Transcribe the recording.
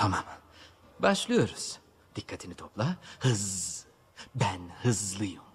Tamam. Başlıyoruz. Dikkatini topla. Hız. Ben hızlıyım.